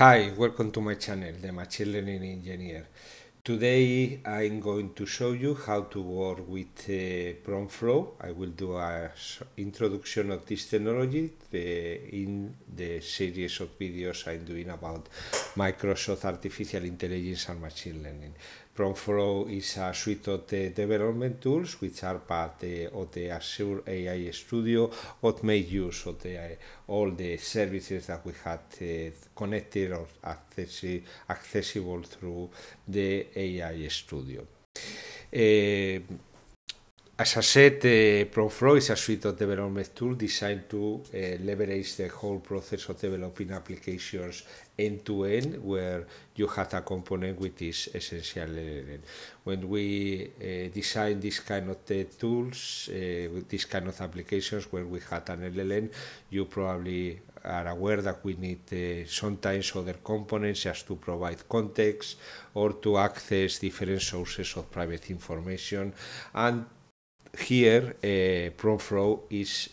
Hi, welcome to my channel, the Machine Learning Engineer. Today I'm going to show you how to work with uh, flow. I will do an introduction of this technology in the series of videos I'm doing about Microsoft Artificial Intelligence and Machine Learning. PromFlow is a suite of the development tools which are part of the Azure AI Studio that make use of the, all the services that we had uh, connected or accessible through the AI Studio. Uh, as I said, uh, ProFlow is a suite of development tools designed to uh, leverage the whole process of developing applications end to end where you have a component which is essential element. When we uh, design this kind of uh, tools, uh, with this kind of applications where we had an LLM, you probably are aware that we need eh, sometimes other components just to provide context or to access different sources of private information. And here, uh, is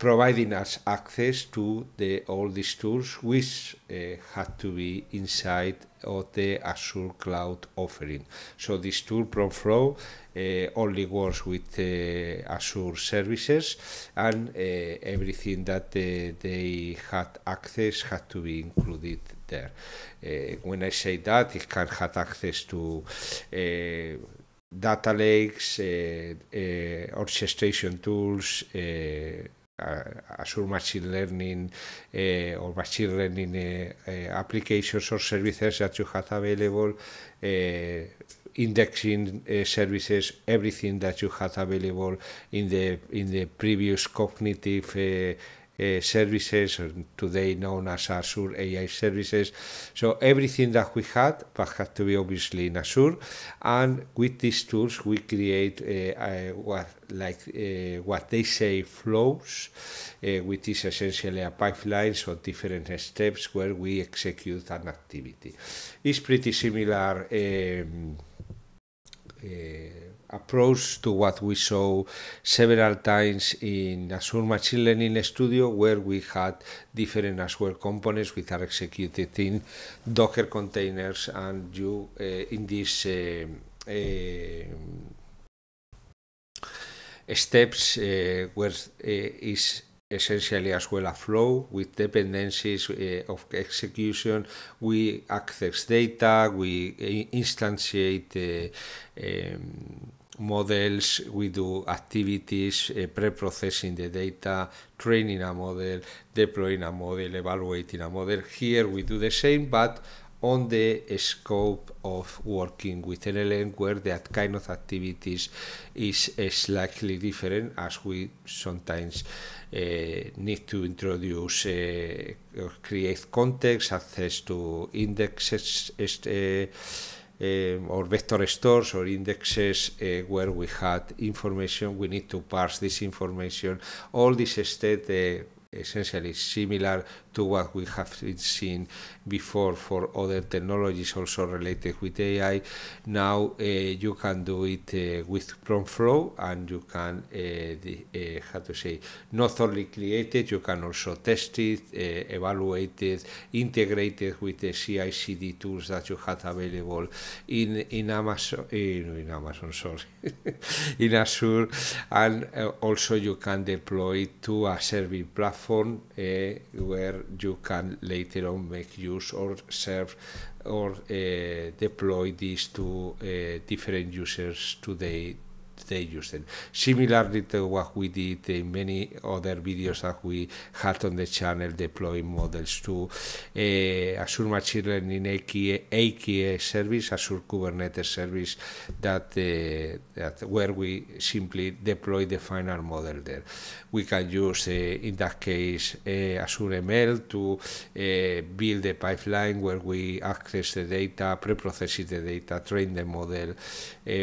providing us access to the, all these tools which uh, had to be inside of the Azure Cloud offering. So this tool, ProFlow, uh, only works with uh, Azure services and uh, everything that uh, they had access had to be included there. Uh, when I say that, it can have access to data lakes, orchestration tools, Azure Machine Learning uh, or Machine Learning uh, applications or services that you have available, indexing services, everything that you had available in the in the previous cognitive uh, services, eh, today known as Azure AI services. So everything that we had, but had to be obviously in Azure. And with these tools, we create uh, what like uh, what they say flows, uh, which is essentially a pipeline, so different steps where we execute an activity. It's pretty similar. Um, uh, approach to what we saw several times in Azure Machine Learning Studio, where we had different Azure components which are executed in Docker containers, and you uh, in this. Uh, eh, eh, steps where is essentially as well a flow with dependencies uh, of execution. We access data, we instantiate uh, um, models, we do activities, uh, pre-processing the data, training a model, deploying a model, evaluating a model. Here we do the same, but on the scope of working with LLM where that kind of activities is uh, slightly different as we sometimes uh, need to introduce uh, or create context, access to indexes, um, or vector stores or indexes uh, where we had information. We need to parse this information. All this state uh, essentially similar to what we have seen before for other technologies also related with AI. Now uh, you can do it uh, with prompt flow and you can, uh, the, uh, how to say, not only create it, you can also test it, uh, evaluate it, integrate it with the CI CD tools that you have available in, in Amazon, in, eh, in Amazon, sorry, in Azure. And uh, also you can deploy it to a serving platform eh, where you can later on make use or serve or eh, deploy these to eh, different users to they use Similarly to what we did in many other videos that we had on the channel, deploying models to uh, eh, Azure Machine Learning AKA, service, Azure Kubernetes service, eh, that, where we simply deploy the final model there. We can use, eh, in that case, Azure ML to build the pipeline where we access the data, pre-process the data, train the model,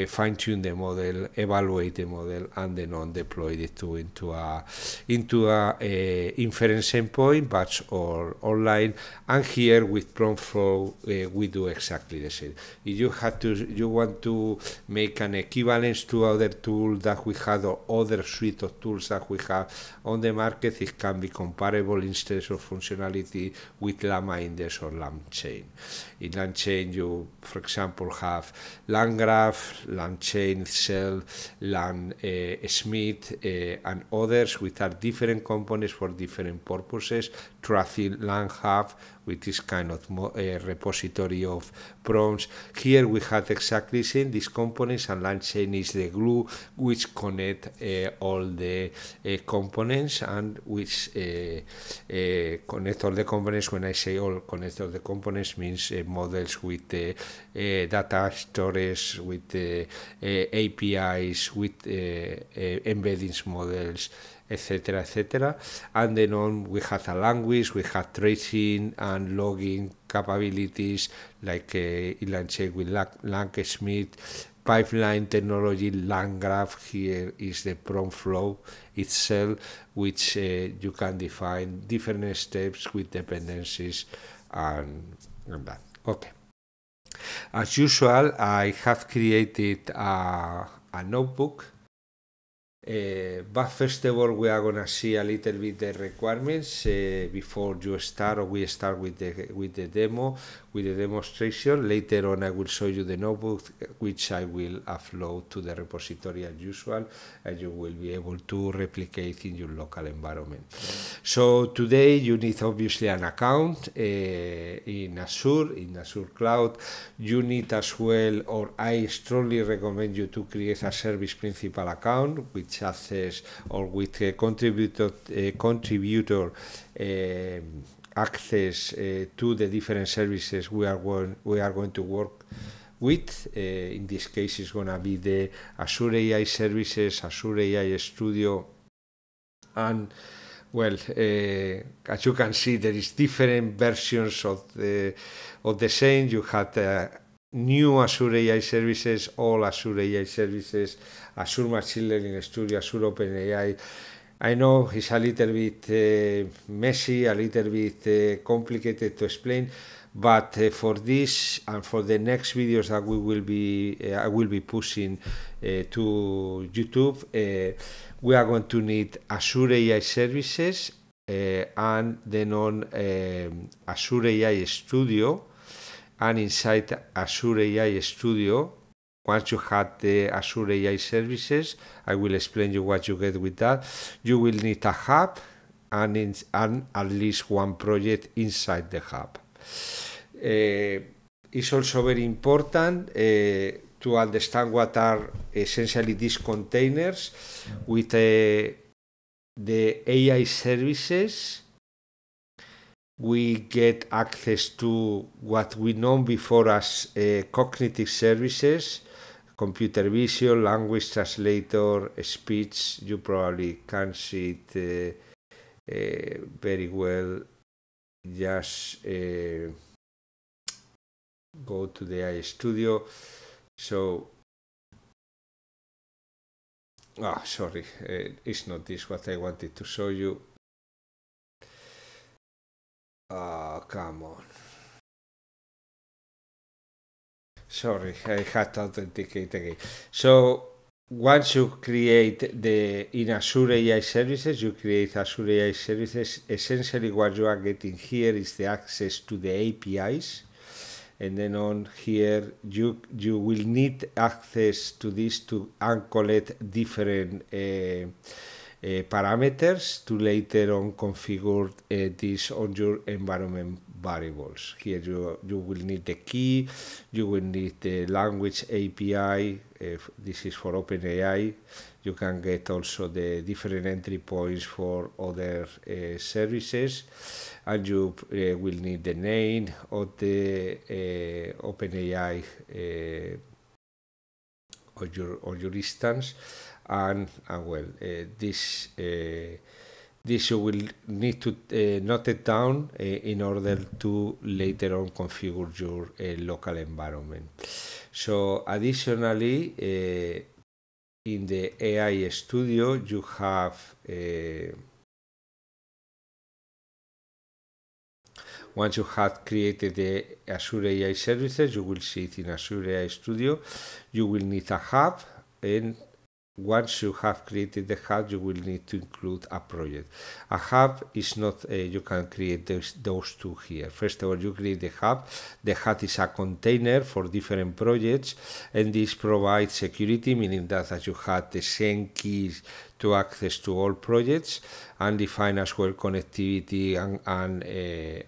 fine-tune the model, evaluate evaluate the model and then on deploy it to into a into a, a eh, inference endpoint, batch or online. And here with prompt flow, uh, we do exactly the same. If you had to, you want to make an equivalence to other tool that we had or other suite of tools that we have on the market, it can be comparable terms of functionality with Llama Index or LangChain. In LangChain, you, for example, have LangGraph, LangChain Shell, Land eh, Smith, eh, and others, which are different components for different purposes. Traffic Land Hub, which is kind of a eh, repository of prompts. Here we have exactly same these components and line chain is the glue which connect uh, all the uh, components and which uh, connect all the components. When I say all connect all the components means models with data storage, with APIs, with embeddings models, etc., etc. And then on, we have a language, we have tracing and logging capabilities like uh, Elan Check with Lankesmith, pipeline technology, LangGraph here is the prompt flow itself, which uh, you can define different steps with dependencies and, and that. Okay. As usual, I have created a, a notebook uh, but first of all, we are gonna see a little bit the requirements uh, before you start, or we start with the with the demo, with the demonstration. Later on, I will show you the notebook, which I will upload to the repository as usual, and you will be able to replicate in your local environment. So today, you need obviously an account uh, in Azure, in Azure Cloud. You need as well, or I strongly recommend you to create a service principal account, which Access or with a contributor, a contributor eh, access eh, to the different services we are, we are going to work with. Uh, in this case, it's going to be the Azure AI services, Azure AI Studio, and well, uh, as you can see, there is different versions of the of the same. You had. Uh, new Azure AI services, all Azure AI services, Azure Machine Learning Studio, Azure OpenAI. I know it's a little bit uh, messy, a little bit uh, complicated to explain, but uh, for this and for the next videos that we will be, uh, I will be pushing uh, to YouTube, uh, we are going to need Azure AI services and then on um, Azure AI Studio and inside Azure AI Studio, once you have the Azure AI services, I will explain you what you get with that. You will need a hub and, in, and at least one project inside the hub. Uh, it's also very important uh, to understand what are essentially these containers with uh, the AI services we get access to what we know before as uh, cognitive services, computer vision, language translator, speech. You probably can see it uh, uh, very well. Just uh, go to the AI Studio. So, ah, sorry, uh, it's not this what I wanted to show you. Oh, come on. Sorry, I had to authenticate again. So once you create the in Azure AI services, you create Azure AI services. Essentially, what you are getting here is the access to the APIs, and then on here you you will need access to this to uncollect different. Uh, Eh, parameters to later on configure eh, this on your environment variables. Here you, you will need the key, you will need the language API, if eh, this is for OpenAI, you can get also the different entry points for other uh, services, and you uh, will need the name of the uh, OpenAI uh, or your, or your instance and, and uh, well, uh, this uh, this you will need to uh, note it down uh, in order to later on configure your uh, local environment. So additionally, in the AI Studio, you have Once you have created the Azure AI services, you will see it in Azure AI Studio. You will need a hub and once you have created the hub, you will need to include a project. A hub is not, uh, you can create those, those, two here. First of all, you create the hub. The hub is a container for different projects, and this provides security, meaning that, that you have the same keys to access to all projects, and define as well connectivity and, and,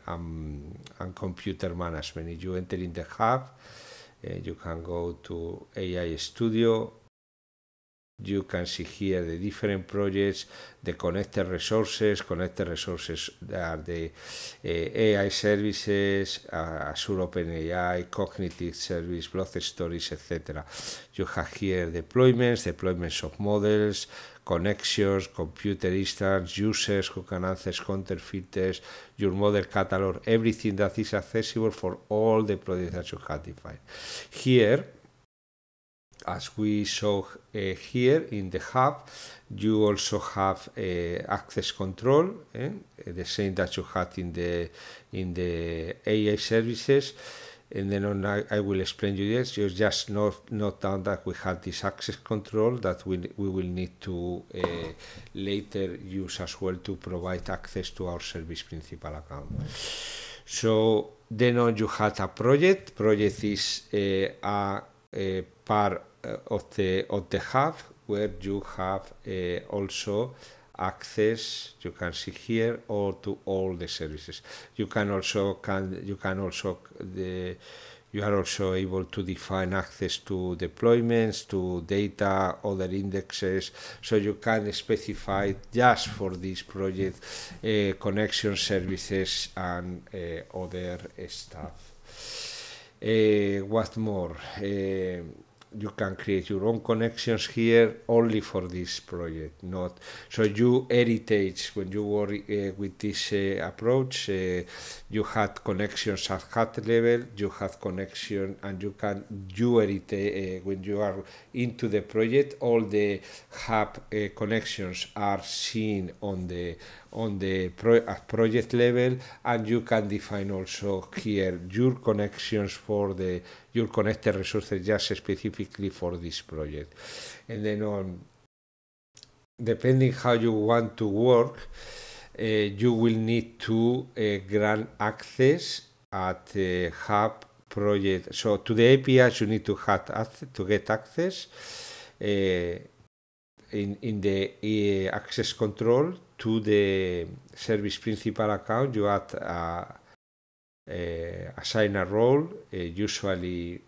uh, um, and computer management. If you enter in the hub, uh, you can go to AI Studio you can see here the different projects, the connected resources, connected resources are ah, the eh, AI services, Azure OpenAI, cognitive service, block stories, etc. You have here deployments, deployments of models, connections, computer instance, users who can access filters, your model catalog, everything that is accessible for all the projects that you have defined. Here, as we saw uh, here in the hub, you also have uh, access control, eh? the same that you had in the in the AI services. And then on, I, I will explain you this. You just note, note down that we had this access control that we, we will need to uh, later use as well to provide access to our service principal account. So then on you had a project. Project is uh, a, a part Eh, of the of the hub where you have eh, also access you can see here or to all the services you can also can you can also the you are also able to define access to deployments, to data, other indexes, so you can specify just for this project uh, eh, connection services and uh, other stuff. Uh, what more? you can create your own connections here only for this project not so you heritage when you were uh, with this uh, approach uh, you had connections at hat level you have connection and you can you heritage uh, when you are into the project all the hub uh, connections are seen on the on the pro project level and you can define also here your connections for the your connected resources just specifically for this project and then on depending how you want to work uh, you will need to uh, grant access at uh, hub project so to the apis you need to have access, to get access uh, in, in the eh, access control to the service principal account, you add a, eh, assign a role. Eh, usually,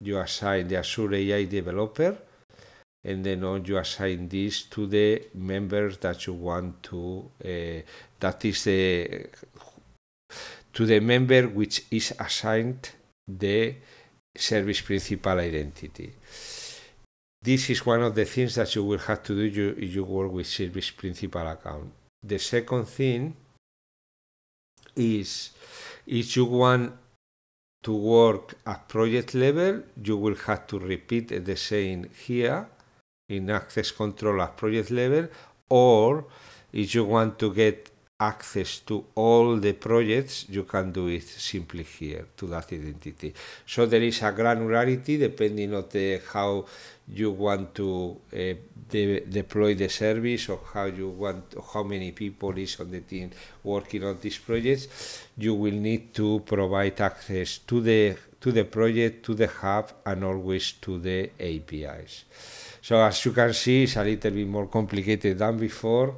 you assign the Azure AI developer, and then you assign this to the members that you want to. that is the to the member which is assigned the service principal identity. This is one of the things that you will have to do if you, work with service principal account. The second thing is if you want to work at project level, you will have to repeat the same here in access control at project level, or if you want to get access to all the projects, you can do it simply here to that identity. So there is a granularity depending on the how you want to uh, de deploy the service or how you want how many people is on the team working on these projects you will need to provide access to the to the project to the hub and always to the apis so as you can see it's a little bit more complicated than before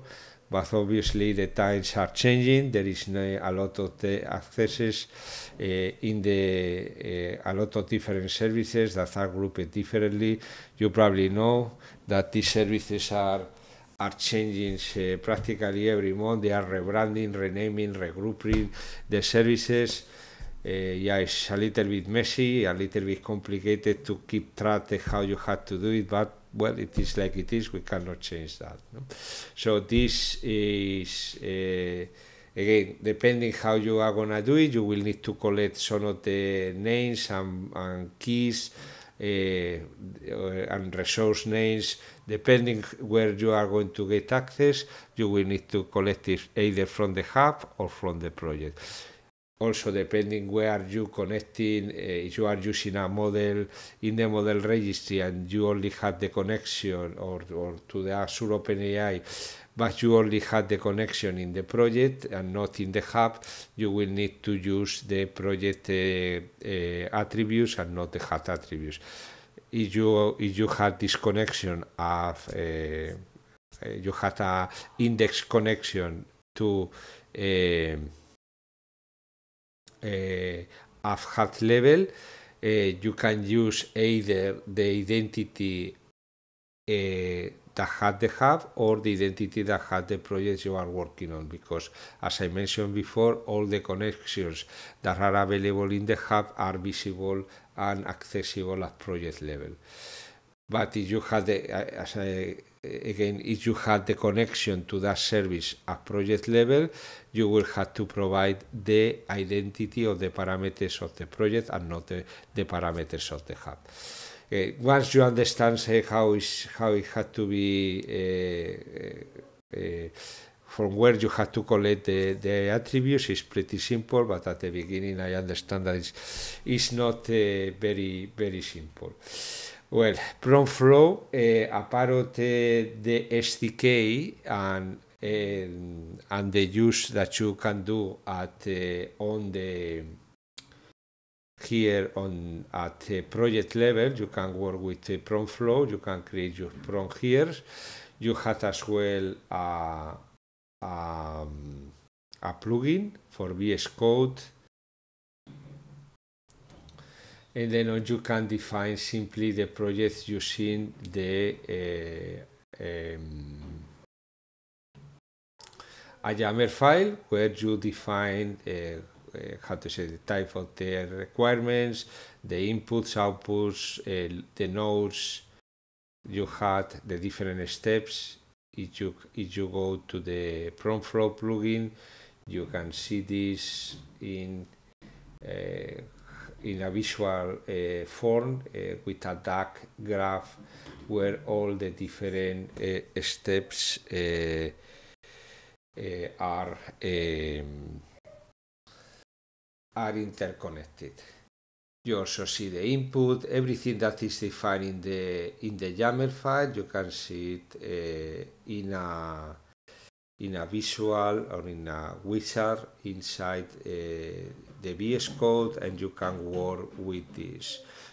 but obviously the times are changing. There is a lot of accesses eh, in the eh, a lot of different services that are grouped differently. You probably know that these services are are changing eh, practically every month. They are rebranding, renaming, regrouping the services. Uh, yeah, it's a little bit messy, a little bit complicated to keep track of how you have to do it, but well, it is like it is, we cannot change that. No? So this is, uh, again, depending how you are going to do it, you will need to collect some of the names and, and keys uh, and resource names. Depending where you are going to get access, you will need to collect it either from the hub or from the project also, depending where you connecting, uh, eh, if you are using a model in the model registry and you only have the connection or, or to the Azure OpenAI, but you only had the connection in the project and not in the hub, you will need to use the project uh, uh, attributes and not the hub attributes. If you, if you had this connection of, uh, you had a index connection to Eh, at heart level. Eh, you can use either the identity eh, that had the hub or the identity that had the project you are working on because as I mentioned before all the connections that are available in the hub are visible and accessible at project level. But if you had the, as I Eh, again, if you have the connection to that service at project level, you will have to provide the identity of the parameters of the project and not the, the parameters of the hub. Eh, once you understand how, is, how it had to be, eh, from where you have to collect the, the attributes, is pretty simple, but at the beginning I understand that it's, not very, very simple. Well, PromFlow flow, eh, a part of the, SDK and and, eh, and the use that you can do at eh, on the here on at the project level you can work with the prompt flow you can create your prompt here you have as well a, a, um, a plugin for vs code and then on you can define simply the project using the uh, um, a YAML file where you define uh, how to say the type of the requirements, the inputs, outputs, uh, the nodes you had, the different steps. If you if you go to the prompt flow plugin, you can see this in uh, in a visual uh, form uh, with a dark graph where all the different uh, steps uh, uh, are um, are interconnected. You also see the input, everything that is defined in the in the YAML file. You can see it uh, in a in a visual or in a wizard inside the VS Code and you can work with this.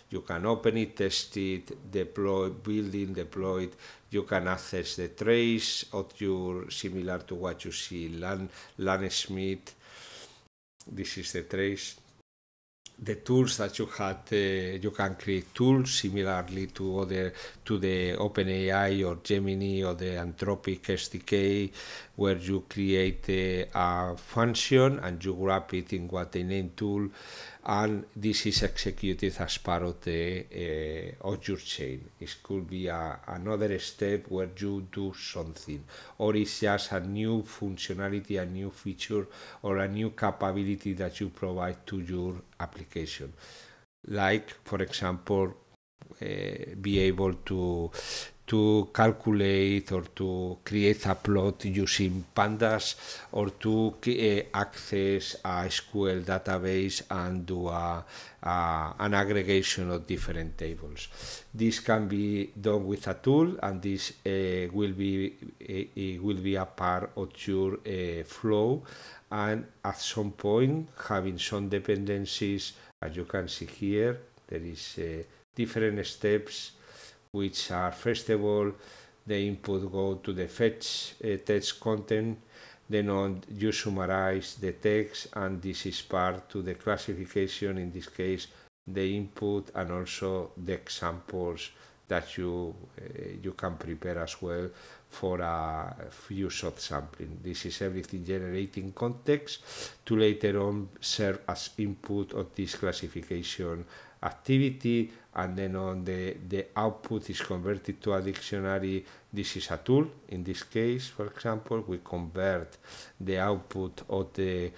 You can open it, test it, deploy, building, deploy it. You can access the trace of your, similar to what you see, Lan, Lan Smith. This is the trace the tools that you had, uh, you can create tools similarly to other to the OpenAI or Gemini or the Anthropic SDK, where you create a, uh, a function and you wrap it in what they name tool and this is executed as part of the uh, of your chain. It could be a, another step where you do something, or it's just a new functionality, a new feature, or a new capability that you provide to your application. Like, for example, uh, be able to to calculate or to create a plot using pandas or to uh, access a SQL database and do a, a, an aggregation of different tables. This can be done with a tool and this uh, will, be, uh, will be a part of your flow and at some point having some dependencies as you can see here there is different steps which are first of all the input go to the fetch uh, text content, then on you summarize the text and this is part to the classification, in this case the input and also the examples that you uh, you can prepare as well for a few shot sampling. This is everything generating context to later on serve as input of this classification activity and then on the, the output is converted to a dictionary. This is a tool. In this case, for example, we convert the output of the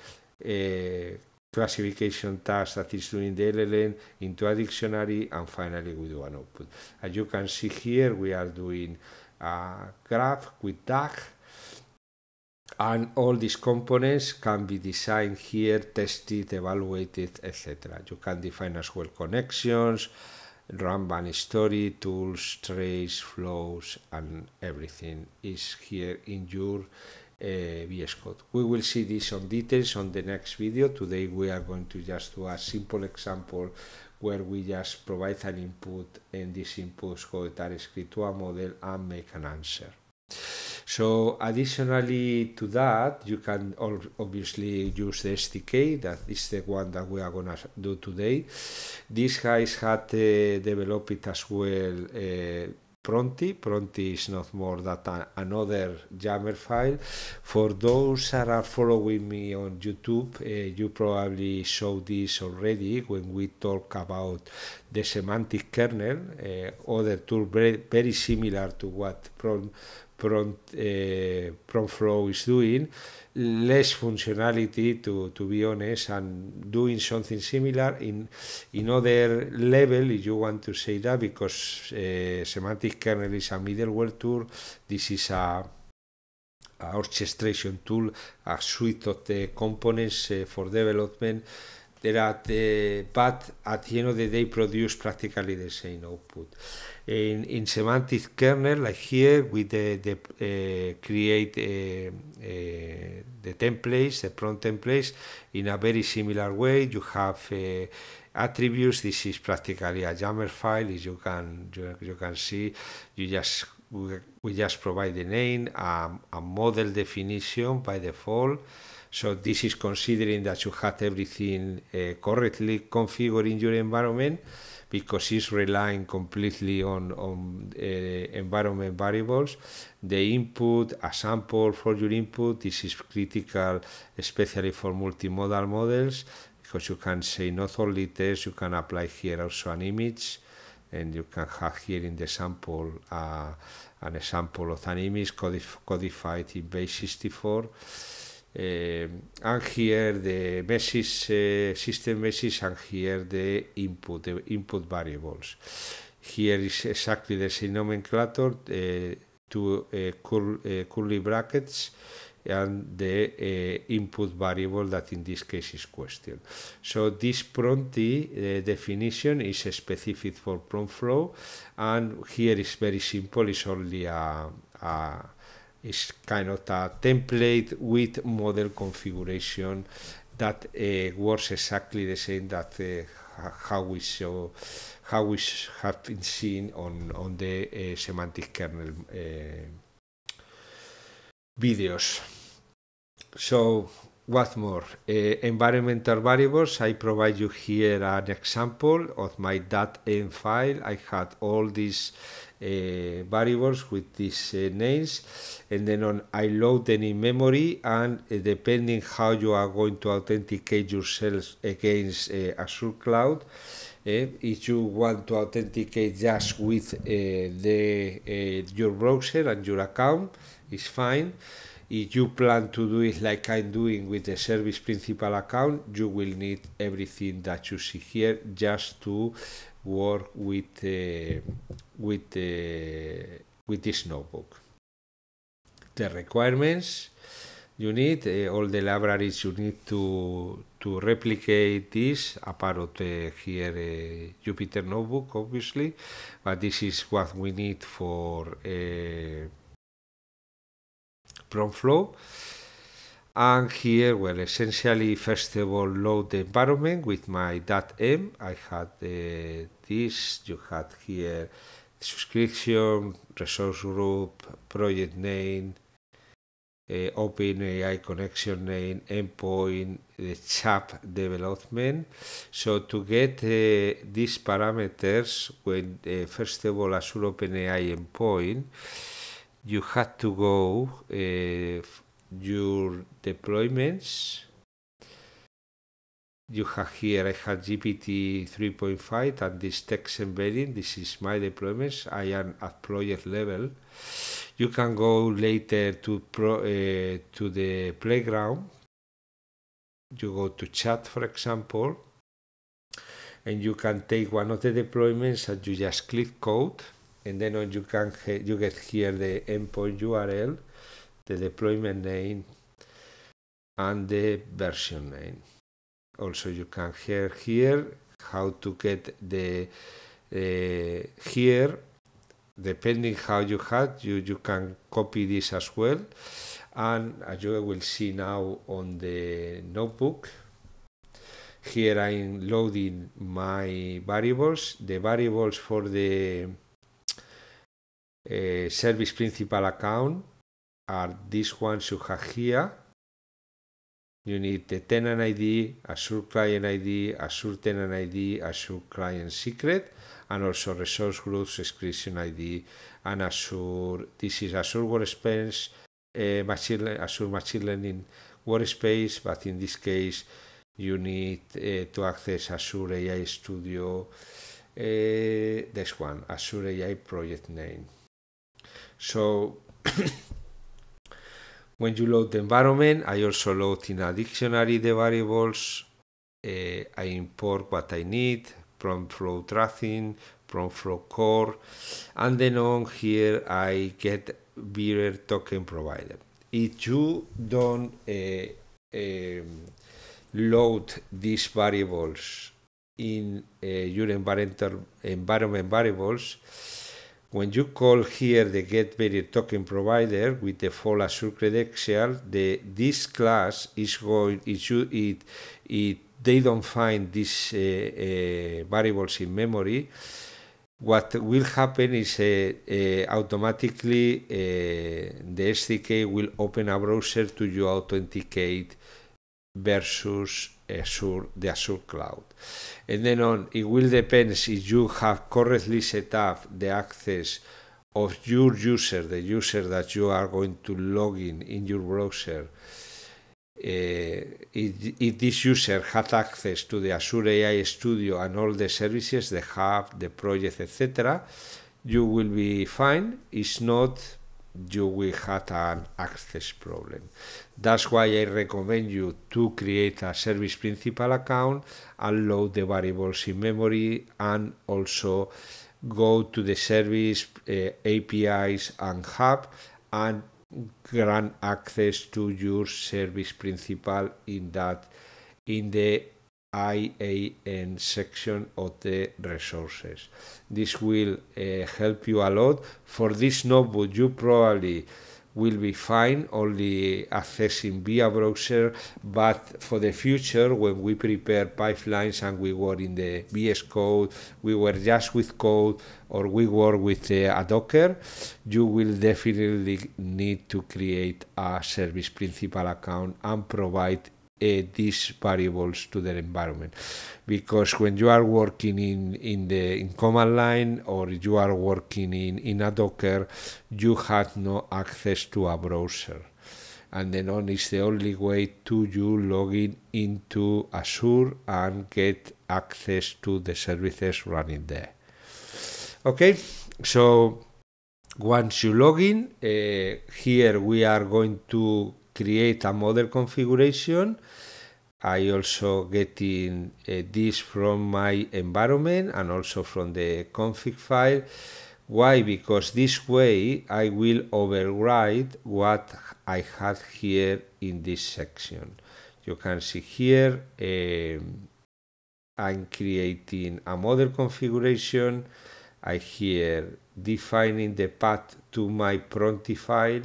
uh, classification task that is doing the LLM into a dictionary and finally we do an output. As you can see here, we are doing a graph with DAG and all these components can be designed here, tested, evaluated, etc. You can define as well connections, Ramban story, tools, trace, flows, and everything is here in your uh, eh, VS Code. We will see this on details on the next video. Today we are going to just do a simple example where we just provide an input and this input is go to a model and make an answer. So additionally to that, you can obviously use the SDK, that is the one that we are going to do today. This guys had uh, developed it as well uh, Pronti. Pronti is not more than another Jammer file. For those that are following me on YouTube, uh, you probably saw this already when we talk about the semantic kernel, uh, other tool very, very similar to what Pronti Prompt, uh, prompt flow is doing, less functionality to, to be honest, and doing something similar in in other level, if you want to say that, because uh, semantic kernel is a middleware tool. This is a, a orchestration tool, a suite of the eh, components uh, for development that, but at the end of the day, produce practically the same output in, in semantic kernel, like here with the, the create eh, eh, the templates, the prompt templates, in a very similar way. You have eh, attributes. This is practically a Yammer file. As you can you, you can see, you just we, we just provide the name, um, a model definition by default. So this is considering that you have everything uh, correctly configured in your environment because it's relying completely on, on uh, environment variables. The input, a sample for your input, this is critical, especially for multimodal models, because you can say not only text, you can apply here also an image and you can have here in the sample uh, an example of an image codif codified in base 64 um, and here the message uh, system message and here the input the input variables here is exactly the same nomenclature uh, two uh, curly brackets and the uh, input variable that in this case is question. So this prompty uh, eh, definition is specific for prompt flow and here is very simple, it's only a, a it's kind of a template with model configuration that uh, works exactly the same that how we saw how we have been seen on on the semantic kernel videos. So what more? Uh, environmental variables, I provide you here an example of my .m file. I had all these uh, variables with these uh, names and then on I load them in memory and uh, depending how you are going to authenticate yourself against Azure Cloud if you want to authenticate just with the your browser and your account is fine. If you plan to do it like I'm doing with the service principal account, you will need everything that you see here just to work with, uh, with, uh, with this notebook. The requirements you need, uh, all the libraries you need to, to replicate this, apart of the, here uh, Jupyter Notebook, obviously, but this is what we need for uh, flow, And here, well, essentially, first of all, load the environment with my .m. I had uh, this, you had here subscription, resource group, project name, uh, OpenAI connection name, endpoint, the chap development. So to get uh, these parameters, when uh, first of all, Azure OpenAI endpoint, you had to go uh, your deployments. You have here, I have GPT 3.5 and this text embedding. This is my deployments. I am at project level. You can go later to pro, uh, to the playground. You go to chat, for example, and you can take one of the deployments and you just click code and then on you can you get here the endpoint URL, the deployment name, and the version name. Also, you can hear here how to get the uh, here. Depending how you had, you you can copy this as well, and as you will see now on the notebook. Here I'm loading my variables. The variables for the eh, service principal account are this one you have here. You need the tenant ID, Azure client ID, Azure tenant ID, Azure client secret, and also resource group subscription ID and Azure. This is Azure Workspace, uh, machine, Azure Machine Learning Workspace, but in this case, you need uh, to access Azure AI Studio. Uh, this one, Azure AI project name. So when you load the environment, I also load in a dictionary the variables. Uh, I import what I need from flow tracing, from flow core, and then on here I get bearer token provider. If you don't uh, um, load these variables in uh, your environment variables, when you call here the Get Better Token provider with the full Azure credential, the this class is going it it, it they don't find these uh, uh, variables in memory. What will happen is uh, uh automatically uh, the SDK will open a browser to you authenticate versus Azure, the Azure cloud. And then on, it will depend if you have correctly set up the access of your user, the user that you are going to log in in your browser. Uh, if, if, this user had access to the Azure AI Studio and all the services, the hub, the project, etc., you will be fine. It's not you will have an access problem. That's why I recommend you to create a service principal account and load the variables in memory and also go to the service uh, eh, APIs and hub and grant access to your service principal in that in the IAN section of the resources. This will uh, help you a lot. For this notebook, you probably will be fine only accessing via browser but for the future when we prepare pipelines and we were in the VS code we were just with code or we work with uh, a docker you will definitely need to create a service principal account and provide uh, these variables to their environment because when you are working in in the in command line or you are working in in a docker you have no access to a browser and then on is the only way to you login into azure and get access to the services running there okay so once you log in uh, here we are going to create a model configuration. I also getting uh, this from my environment and also from the config file. Why? Because this way I will override what I had here in this section. You can see here eh, I'm creating a model configuration I here defining the path to my Pronti file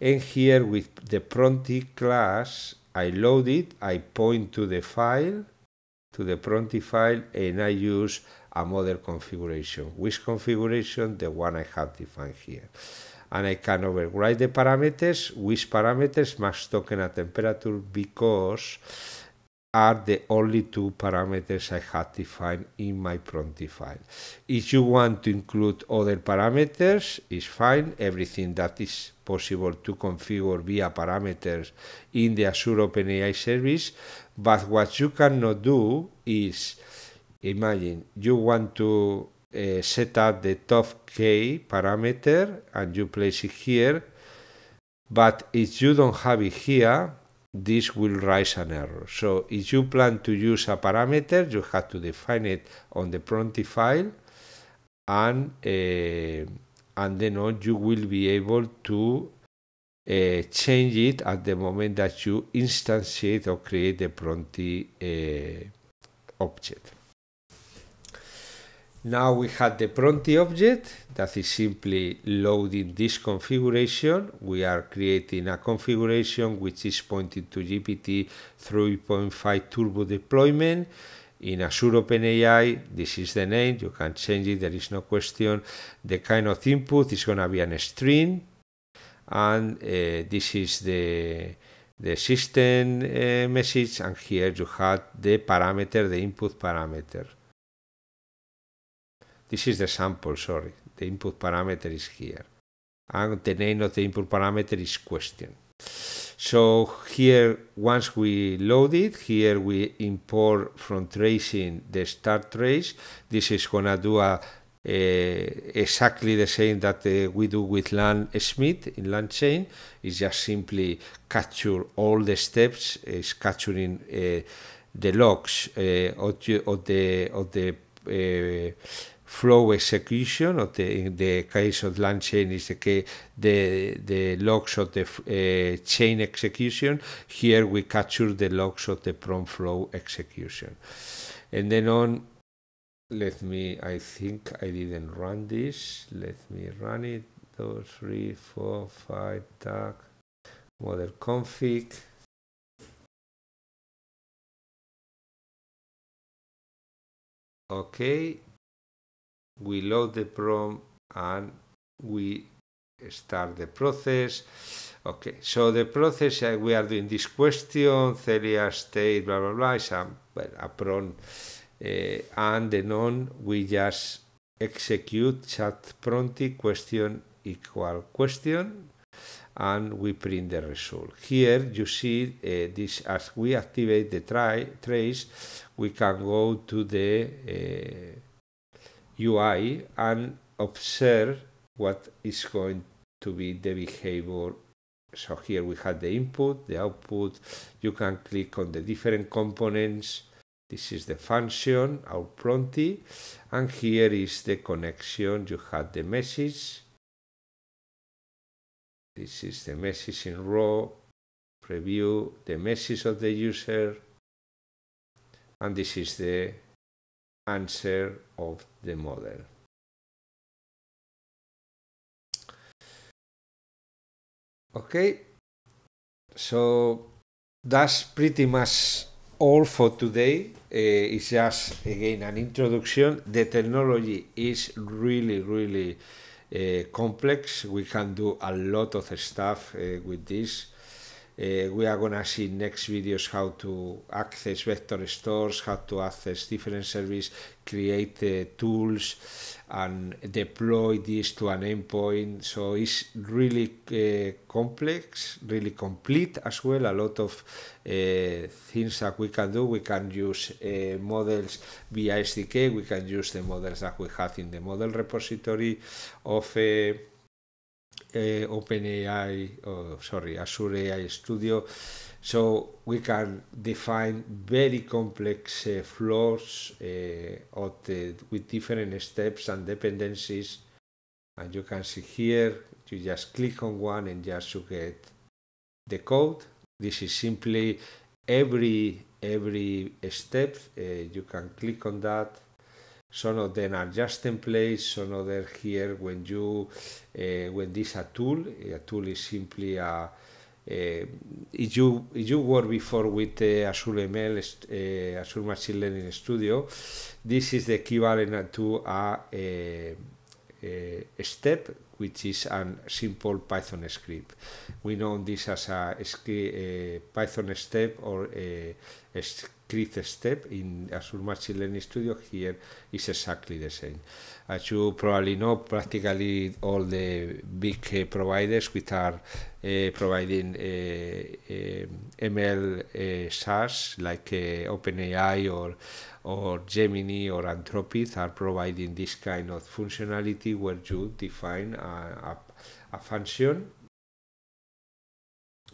and here with the Pronti class I load it, I point to the file, to the Pronti file and I use a model configuration. Which configuration? The one I have defined here. And I can override the parameters, which parameters must token at temperature because are the only two parameters I had defined in my prompt file. If you want to include other parameters, it's fine. Everything that is possible to configure via parameters in the Azure OpenAI service. But what you cannot do is, imagine you want to uh, set up the top K parameter and you place it here. But if you don't have it here, this will raise an error. So if you plan to use a parameter, you have to define it on the Pronti file, and uh, and then on you will be able to uh, change it at the moment that you instantiate or create the Pronti uh, eh, object. Now we have the Pronti object that is simply loading this configuration. We are creating a configuration which is pointing to GPT 3.5 Turbo deployment. In Azure OpenAI, this is the name, you can change it, there is no question. The kind of input is going to be an string, and uh, this is the, the system uh, message, and here you have the parameter, the input parameter. This is the sample, sorry. The input parameter is here. And ah, the name of the input parameter is question. So here, once we load it, here we import from tracing the start trace. This is gonna do a, a exactly the same that uh, we do with LAN Smith in LAN chain. It's just simply capture all the steps. It's capturing uh, the logs uh, of, the of the uh, flow execution, or the, in the case of land chain is the, case, the, the logs of the uh, chain execution. Here we capture the logs of the prompt flow execution. And then on, let me, I think I didn't run this. Let me run it. Two, three, four, five, tag, model config. Okay, we load the prompt and we start the process. Okay, so the process uh, we are doing this question, Celia state, blah, blah, blah, is a, well, a prompt uh, and the non, we just execute chat prompty question equal question and we print the result. Here you see uh, this as we activate the try trace, we can go to the uh, UI and observe what is going to be the behavior. So here we have the input, the output. You can click on the different components. This is the function, our prompty, and here is the connection. You have the message. This is the message in raw, preview, the message of the user, and this is the answer of the model. Okay, so that's pretty much all for today. Uh, it's just again an introduction. The technology is really, really uh, complex. We can do a lot of stuff uh, with this. Uh, we are gonna see next videos how to access vector stores, how to access different service, create uh, tools and deploy this to an endpoint. So it's really uh, complex, really complete as well. A lot of things that we can do. We can use models via SDK. We can use the models that we have in the model repository of uh, OpenAI, oh, sorry, Azure AI Studio. So we can define very complex uh, flows uh, the, with different steps and dependencies. And you can see here, you just click on one and just you get the code. This is simply every every step. Uh, you can click on that some of them are just in place, some other here when you, uh, when this a tool, eh, a tool is simply a, uh, if you if you work before with uh, Azure ML, uh, Azure Machine Learning Studio, this is the equivalent to a, a, a step, which is a simple Python script. We know this as a, a Python step or a, a Cliff Step in Azure Machine Learning Studio here is exactly the same. As you probably know, practically all the big uh, providers which are uh, providing uh, uh ML uh, SaaS like uh, OpenAI or or Gemini or Anthropic are providing this kind of functionality where you define a, a, a function.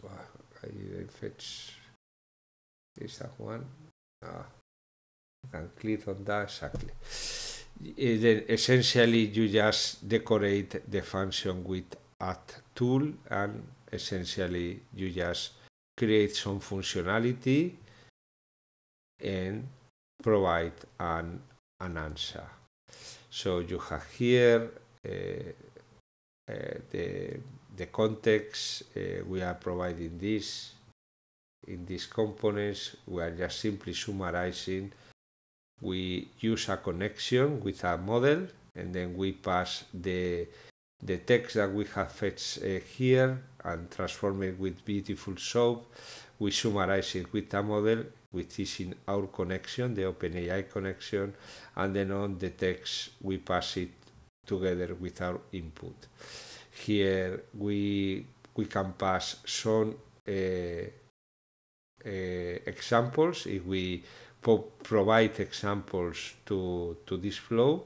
I fetch is that one. Uh, uh, click on that exactly. Eh, essentially, you just decorate the function with add tool, and essentially, you just create some functionality and provide an, an answer. So you have here uh, uh, the, the context, uh, we are providing this in these components, we are just simply summarizing. We use a connection with a model and then we pass the, the text that we have fetched uh, here and transform it with beautiful soap. We summarize it with a model which is in our connection, the OpenAI connection, and then on the text we pass it together with our input. Here we we can pass some uh, Eh, examples, if we provide examples to, to this flow,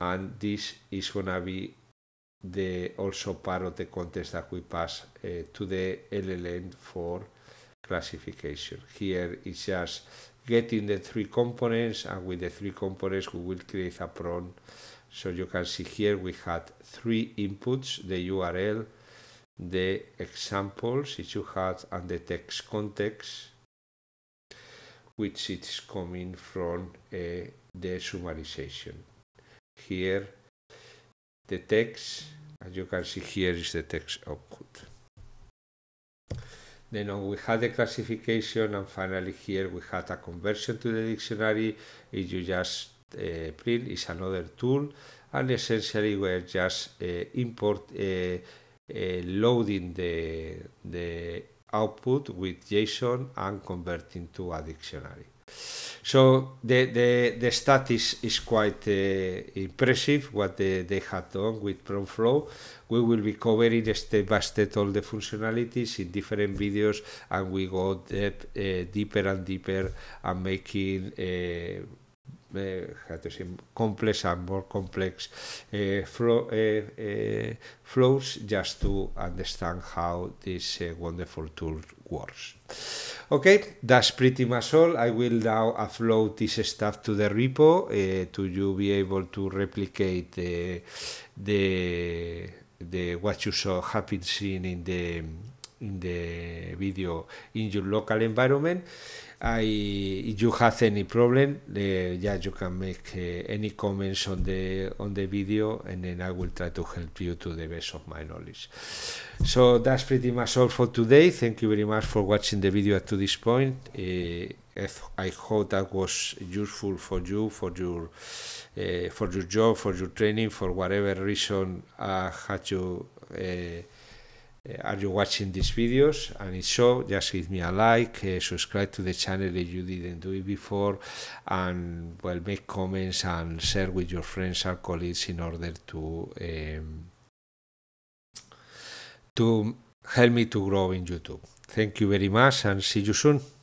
and this is going to be the also part of the context that we pass uh, to the LLM for classification. Here it's just getting the three components and with the three components we will create a prompt. So you can see here we had three inputs, the URL, the examples that you had and the text context which is coming from uh, the summarization. Here the text, as you can see here is the text output. Then we had the classification and finally here we had a conversion to the dictionary. If you just uh, print is another tool and essentially we're just uh, import uh, loading the, the output with JSON and converting to a dictionary. So the, the, the stat is, is quite uh, impressive what they, they have done with PromFlow. We will be covering step by step all the functionalities in different videos and we go deep, uh, deeper and deeper and making uh, had eh, complex and more complex eh, flow, eh, flows just to understand how this wonderful tool works. Okay, that's pretty much all. I will now upload this stuff to the repo to you be able to replicate the the what you saw happening seen in the in the video in your local environment I, if you have any problem, yeah, you can make uh, any comments on the on the video, and then I will try to help you to the best of my knowledge. So that's pretty much all for today. Thank you very much for watching the video up to this point. Uh, I hope that was useful for you, for your eh, for your job, for your training, for whatever reason I uh, had you. Eh, are you watching these videos? And if so, just give me a like, uh, subscribe to the channel if you didn't do it before, and well, make comments and share with your friends or colleagues in order to um, to help me to grow in YouTube. Thank you very much, and see you soon.